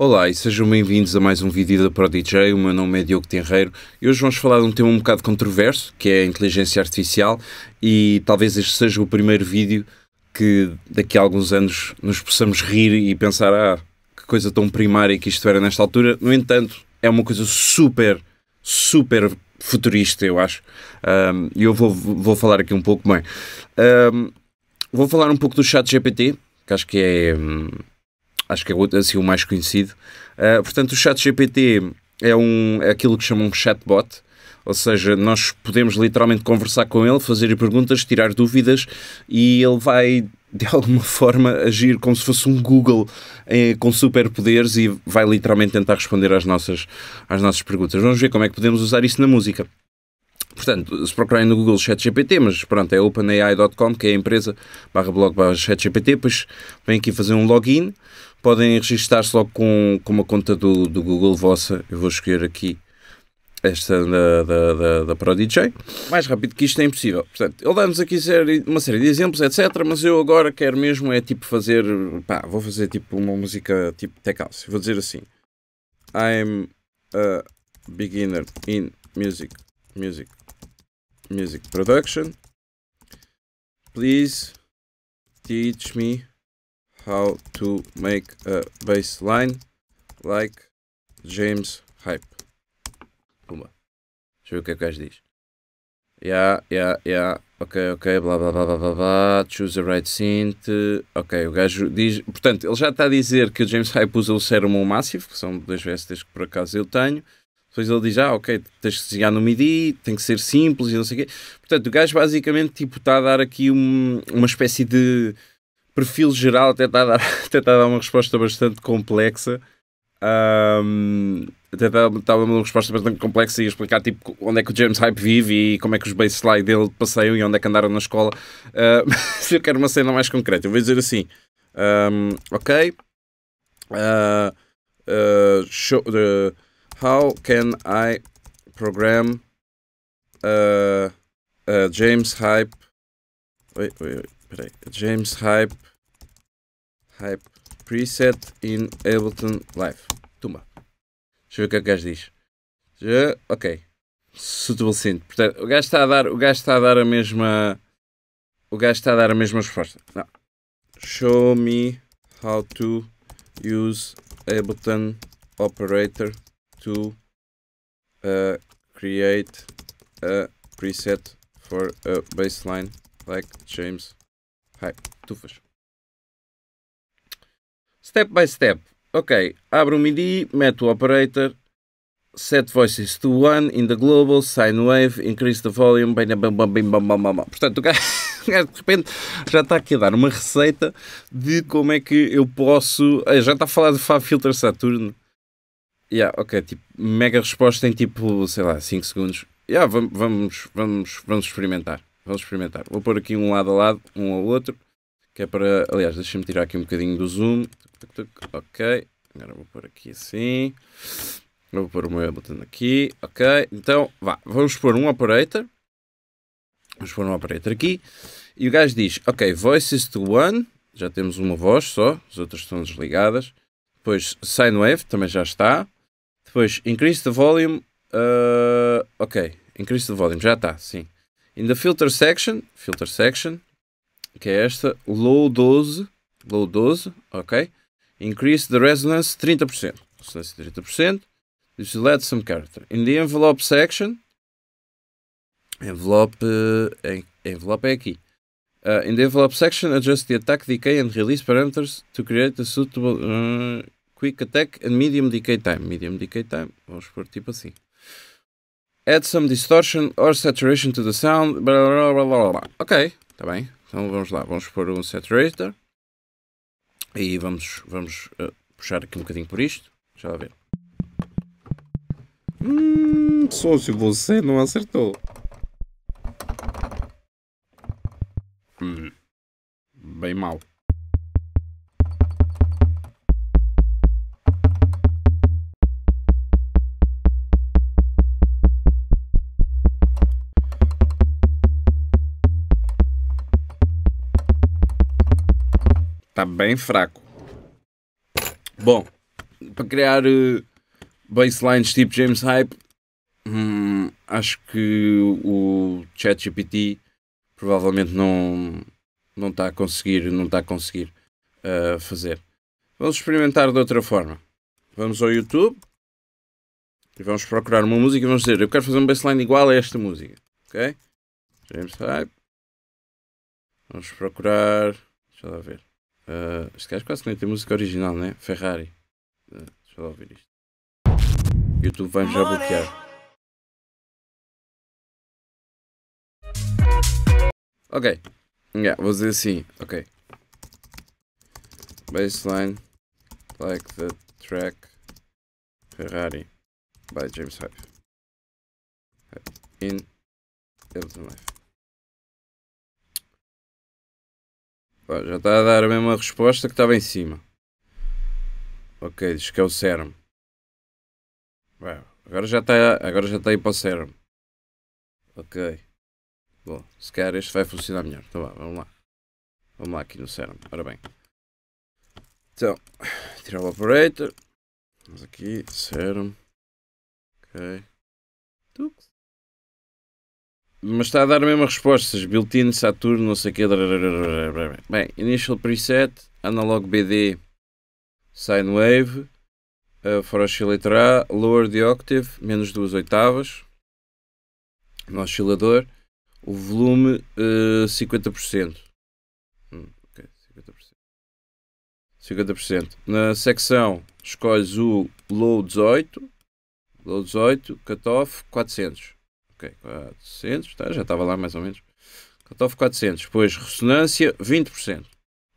Olá e sejam bem-vindos a mais um vídeo da ProDJ, o meu nome é Diogo Tenreiro e hoje vamos falar de um tema um bocado controverso, que é a inteligência artificial e talvez este seja o primeiro vídeo que daqui a alguns anos nos possamos rir e pensar ah, que coisa tão primária que isto era nesta altura, no entanto é uma coisa super, super futurista eu acho e um, eu vou, vou falar aqui um pouco bem. Um, vou falar um pouco do chat GPT, que acho que é hum, acho que é assim o mais conhecido. Uh, portanto, o ChatGPT é, um, é aquilo que chamam um chatbot, ou seja, nós podemos literalmente conversar com ele, fazer perguntas, tirar dúvidas e ele vai de alguma forma agir como se fosse um Google eh, com superpoderes e vai literalmente tentar responder às nossas, às nossas perguntas. Vamos ver como é que podemos usar isso na música. Portanto, se procurarem no Google ChatGPT, mas pronto, é openai.com, que é a empresa, barra blog, barra ChatGPT, depois vêm aqui fazer um login, podem registar-se logo com, com uma conta do, do Google vossa. Eu vou escolher aqui esta da, da, da, da ProDJ. Mais rápido que isto é impossível. Portanto, ele dá-nos aqui uma série de exemplos, etc. Mas eu agora quero mesmo é tipo fazer. Pá, vou fazer tipo uma música tipo tech house. Vou dizer assim: I'm a beginner in music, music, music production. Please teach me how to make a baseline like James Hype. Pumba. Deixa eu ver o que é que o gajo diz. Yeah, yeah, yeah. Ok, ok, blá blá blá blá blá blá. Choose the right synth. Ok, o gajo diz. Portanto, ele já está a dizer que o James Hype usa o Serum Massive, que são duas VSTs que por acaso eu tenho. Depois ele diz, ah, ok, tens que desenhar no MIDI, tem que ser simples e não sei o quê. Portanto, o gajo basicamente tipo, está a dar aqui um, uma espécie de perfil geral até está a dar, até está a dar uma resposta bastante complexa. Um, até estava tá, tá uma resposta bastante complexa e explicar tipo, onde é que o James Hype vive e como é que os baseline dele passeiam e onde é que andaram na escola. Uh, mas eu quero uma cena mais concreta. Eu vou dizer assim: um, Ok, uh, uh, show, how can I program James Hype? Oi, oi, oi, peraí. James Hype Hype Preset in Ableton Live. Tuma. Deixa eu ver o que é que o gajo diz. Já, ok. Suitable synth. Portanto, o gajo está a dar, o gajo está a dar a mesma o gajo está a dar a mesma resposta. Não. Show me how to use Ableton operator to uh, create a preset for a baseline like James. Hype. tufas. Step by step. Ok, abro o MIDI, meto o operator, set voices to one in the global, sine wave, increase the volume, bem, bem, bem, bem, bem, bem, bem. Portanto, o gajo, de repente já está aqui a dar uma receita de como é que eu posso. Eh, já está a falar de Fab Filter Saturno. Yeah, ok, tipo, mega resposta em tipo, sei lá, 5 segundos. Yeah, vamos, vamos, vamos, vamos experimentar. Vamos experimentar. Vou pôr aqui um lado a lado, um ao outro, que é para. Aliás, deixa-me tirar aqui um bocadinho do zoom. Tuc, tuc. Ok, agora vou pôr aqui assim. Vou pôr o meu botão aqui. Ok, então vá. Vamos pôr um operator. Vamos pôr um operator aqui. E o gajo diz: Ok, voices to one. Já temos uma voz só, as outras estão desligadas. Depois sine wave, também já está. Depois increase the volume. Uh, ok, increase the volume, já está, sim. In the filter section, filter section, que é esta, low 12, low 12, ok? Increase the resonance 30%. Resonância 30%. Select some character. In the envelope section. Envelope, eh, envelope é aqui. Uh, in the envelope section, adjust the attack decay and release parameters to create a suitable uh, quick attack and medium decay time. Medium decay time, vamos pôr tipo assim. Add some distortion or saturation to the sound. Ok, está bem. Então vamos lá, vamos pôr um saturator. E vamos, vamos uh, puxar aqui um bocadinho por isto. Deixa lá ver. Hum, sócio, você não acertou. Tá bem fraco. Bom, para criar uh, baselines tipo James Hype, hum, acho que o ChatGPT provavelmente não não está a conseguir, não está a conseguir uh, fazer. Vamos experimentar de outra forma. Vamos ao YouTube e vamos procurar uma música e vamos dizer, eu quero fazer um baseline igual a esta música, ok? James Hype. Vamos procurar, deixa eu ver. Uh, este gajo quase que nem tem música original, né? Ferrari. Uh, deixa eu ouvir isto. YouTube vai-me já bloquear. Ok. Yeah, vou dizer assim. Ok. Baseline like the track Ferrari by James Hype in Elton Life. Pá, já está a dar a mesma resposta que estava em cima. Ok, diz que é o CERM. Pá, agora já está agora já está aí para o CERM. Ok. Bom, se calhar este vai funcionar melhor. Então vá, vamos lá. Vamos lá aqui no CERM. Ora bem. Então, tirar o operator. Vamos aqui, CERM. Ok. Tux. Mas está a dar a mesma resposta. Built-in, Saturno, não sei o quê. Bem, Initial Preset, Analog BD, Sine Wave, uh, eh, For Oscillator A, Lower the Octave, menos duas oitavas, no oscilador, o volume uh, eh, 50%. Hum, 50%. 50%. Na secção escolhes o Low 18, Low 18, Cutoff 400 ok, 400, tá, já estava lá mais ou menos. Cutoff 400, depois ressonância 20%.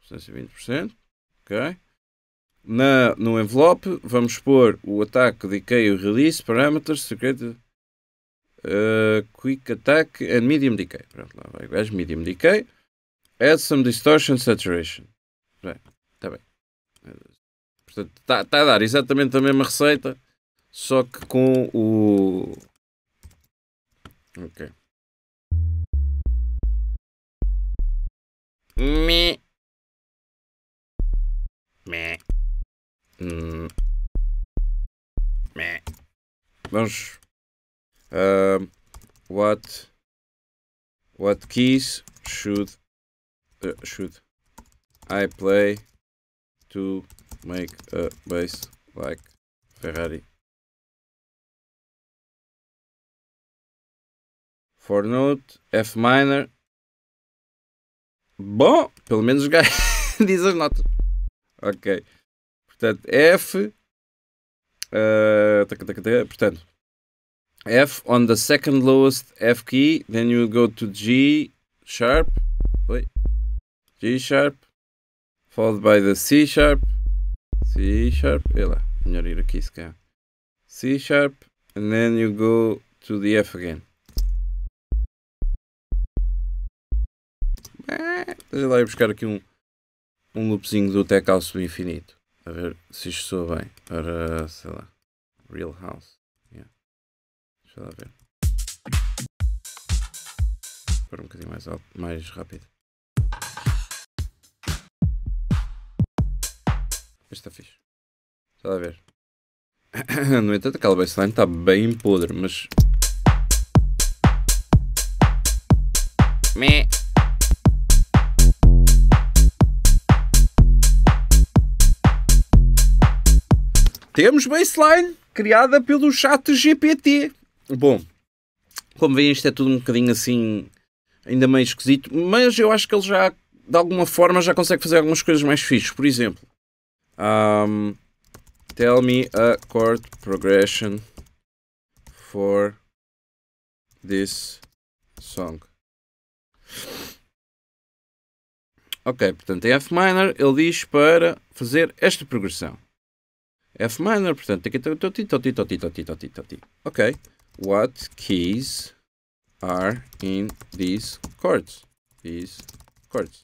Ressonância 20%, ok. Na, no envelope vamos pôr o ataque, decay, e release, parameters, secret, uh, quick attack and medium decay. Pronto, lá vai igual, gajo, medium decay. Add some distortion saturation. Bem, está bem. Portanto, está tá a dar exatamente a mesma receita, só que com o, Okay. Me. Mm. Me. Me. Mas, um, what what keys should uh, should I play to make a bass like Ferrari? 4 note, F minor. Bom, pelo menos diz as notas. Ok. Portanto, F. Uh, taca, taca, taca, portanto, F on the second lowest F key, then you go to G sharp, oi, G sharp, followed by the C sharp, C sharp, ela, melhor ir aqui se calhar, C sharp, and then you go to the F again. Deixa lá ir buscar aqui um, um loopzinho do Tech House do Infinito. A ver se isto soa bem. Para, sei lá, Real House. Yeah. Deixa lá ver. Para um bocadinho mais alto, mais rápido. Este está fixe. Deixa lá ver. No entanto, aquela baseline está bem podre, mas. Meh. Temos baseline criada pelo chat GPT. Bom, como veem, isto é tudo um bocadinho assim, ainda meio esquisito, mas eu acho que ele já, de alguma forma, já consegue fazer algumas coisas mais fixas Por exemplo, um, tell me a chord progression for this song. Ok, portanto, em F minor ele diz para fazer esta progressão. F minor, portanto, tem que ter toti, toti, toti, toti, toti, toti. Ok. What keys are in these chords? These chords.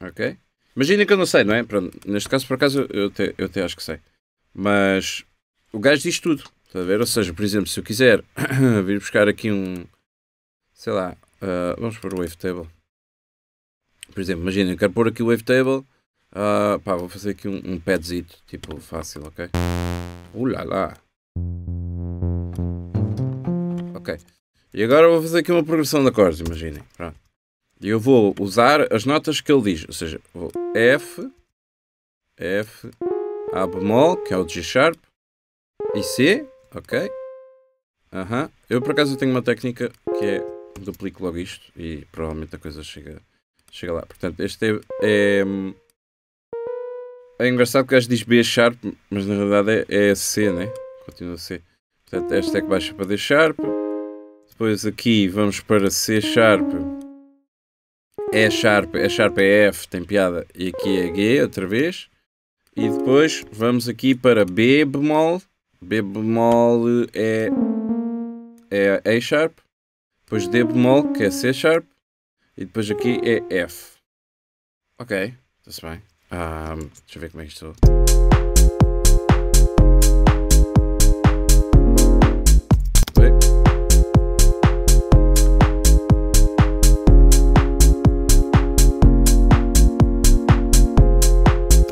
Ok? Imagina que eu não sei, não é? Pronto, neste caso, por acaso, eu até, eu até acho que sei. Mas o gajo diz tudo. Está a ver? Ou seja, por exemplo, se eu quiser vir buscar aqui um. Sei lá. Uh, vamos pôr o wavetable. Por exemplo, imagina, eu quero pôr aqui o wavetable Uh, pá, vou fazer aqui um, um padzito, tipo fácil, ok? Ulá uh, lá! Ok. E agora vou fazer aqui uma progressão de acordes, imaginem. Pronto. E eu vou usar as notas que ele diz. Ou seja, vou F, F, A bemol, que é o G sharp, e C, ok? Aham. Eu por acaso tenho uma técnica que é duplico logo isto e provavelmente a coisa chega, chega lá. Portanto, este é, é hum, é engraçado que o gajo diz B sharp, mas na realidade é, é C, né? Continua a C. Portanto, esta é que baixa para D sharp. Depois aqui vamos para C sharp. E sharp, E sharp é F, tem piada. E aqui é G, outra vez. E depois vamos aqui para B bemol. B bemol é, é A sharp. Depois D bemol, que é C sharp. E depois aqui é F. Ok, está-se bem. Um, deixa eu ver como é que estou.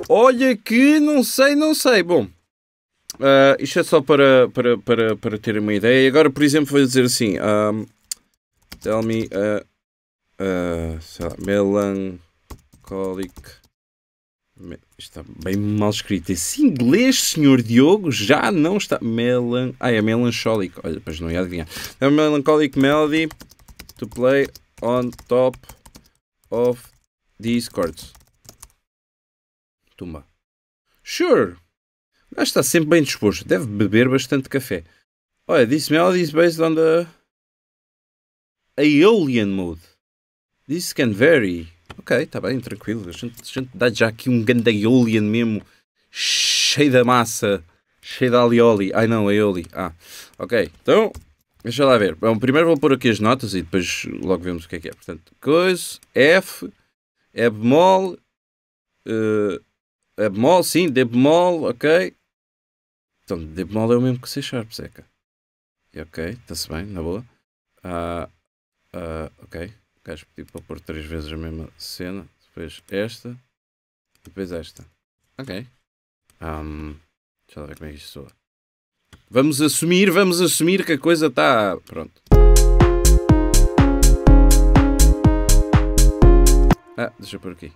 Olha que não sei, não sei. Bom, uh, isto é só para, para, para, para ter uma ideia. Agora, por exemplo, vou dizer assim: um, Tell me, a, ah, ah, sei lá, melancholic. Está bem mal escrito. Esse inglês, senhor Diogo, já não está. Melan... Ah, é melancólico. Olha, não ia adivinhar. É melancólico melody to play on top of these chords. Tumba. Sure. O está sempre bem disposto. Deve beber bastante café. Olha, this melody is based on the Aeolian mode. This can vary. Ok, está bem, tranquilo. A gente, a gente dá já aqui um gandaiolian mesmo, cheio da massa, cheio de alioli. Ai não, aioli. Ah, ok. Então, deixa lá ver. Bom, primeiro vou pôr aqui as notas e depois logo vemos o que é que é. Portanto, coisa, F, é bemol, uh, é bemol, sim, D bemol, ok. Então, D bemol é o mesmo que C sharp, seca. Ok, está-se bem, na boa. Uh, uh, ok. O gajo pediu para pôr três vezes a mesma cena. Depois esta. Depois esta. Ok. Um, deixa eu ver como é que isto soa. Vamos assumir, vamos assumir que a coisa está. Pronto. Ah, deixa eu por aqui.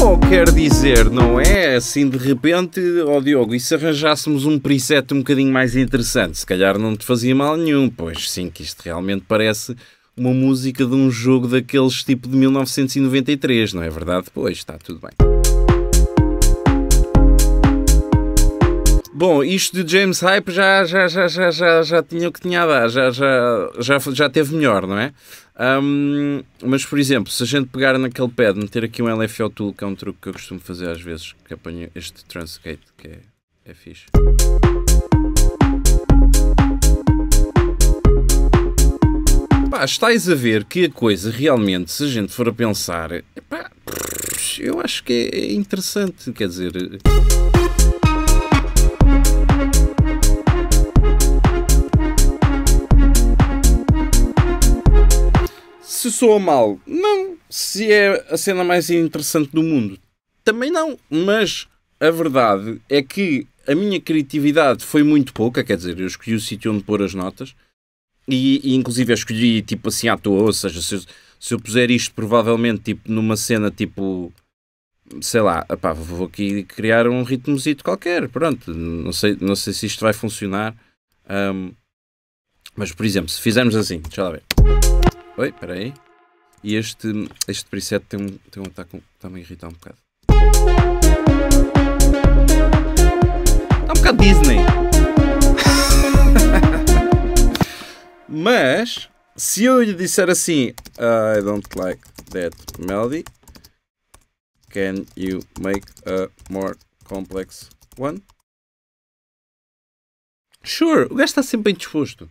Não, quer dizer, não é assim de repente, ó oh Diogo, e se arranjássemos um preset um bocadinho mais interessante? Se calhar não te fazia mal nenhum, pois sim, que isto realmente parece uma música de um jogo daqueles tipo de 1993, não é verdade? Pois, está tudo bem. Bom, isto de James Hype já, já, já, já, já, já tinha o que tinha a dar, já, já, já, já teve melhor, não é? Um, mas, por exemplo, se a gente pegar naquele pad, meter aqui um LFO Tool, que é um truque que eu costumo fazer às vezes, que apanho este Transgate, que é, é fixe. Pá, estáis a ver que a coisa realmente, se a gente for a pensar, epá, eu acho que é interessante, quer dizer... soa mal? Não. Se é a cena mais interessante do mundo? Também não. Mas a verdade é que a minha criatividade foi muito pouca, quer dizer, eu escolhi o sítio onde pôr as notas e, e inclusive eu escolhi tipo assim à toa, ou seja, se eu, se eu puser isto provavelmente tipo numa cena tipo sei lá, opá, vou aqui criar um ritmozito qualquer, pronto, não sei, não sei se isto vai funcionar. Um, mas por exemplo, se fizermos assim, deixa lá ver. Oi, espera aí. E este, este preset tem um, tem um ataque está-me a irritar um bocado. Está um bocado Disney. Mas, se eu lhe disser assim, I don't like that melody, can you make a more complex one? Sure, o gajo está sempre bem disposto.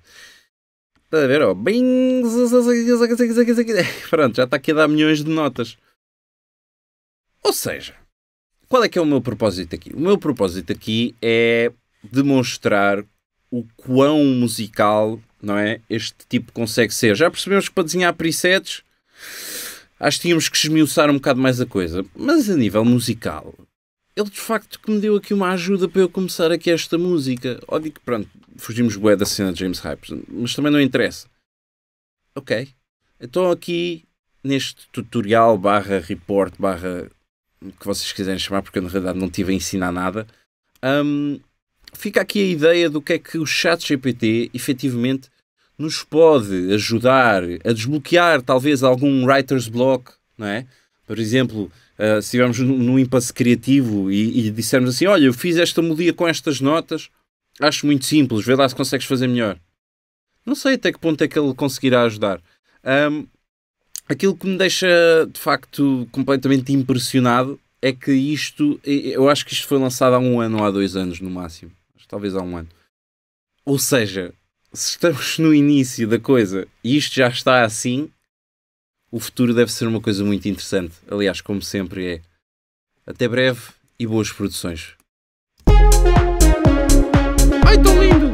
Está a ver? Oh, bem... Pronto, já está aqui a dar milhões de notas. Ou seja, qual é que é o meu propósito aqui? O meu propósito aqui é demonstrar o quão musical não é, este tipo consegue ser. Já percebemos que para desenhar presets acho que tínhamos que esmiuçar um bocado mais a coisa. Mas a nível musical, ele de facto que me deu aqui uma ajuda para eu começar aqui esta música. Óbvio que pronto, fugimos bué da cena de James Hypes, mas também não interessa. Ok. Então aqui, neste tutorial barra report barra que vocês quiserem chamar, porque eu na realidade não tive a ensinar nada, um, fica aqui a ideia do que é que o chat GPT efetivamente nos pode ajudar a desbloquear talvez algum writer's block, não é? Por exemplo, uh, se estivermos num impasse criativo e, e dissermos assim, olha, eu fiz esta melodia com estas notas, Acho muito simples, vê lá se consegues fazer melhor. Não sei até que ponto é que ele conseguirá ajudar. Um, aquilo que me deixa de facto completamente impressionado é que isto, eu acho que isto foi lançado há um ano ou há dois anos no máximo, talvez há um ano. Ou seja, se estamos no início da coisa e isto já está assim, o futuro deve ser uma coisa muito interessante. Aliás, como sempre é. Até breve e boas produções. Ai, tão lindo!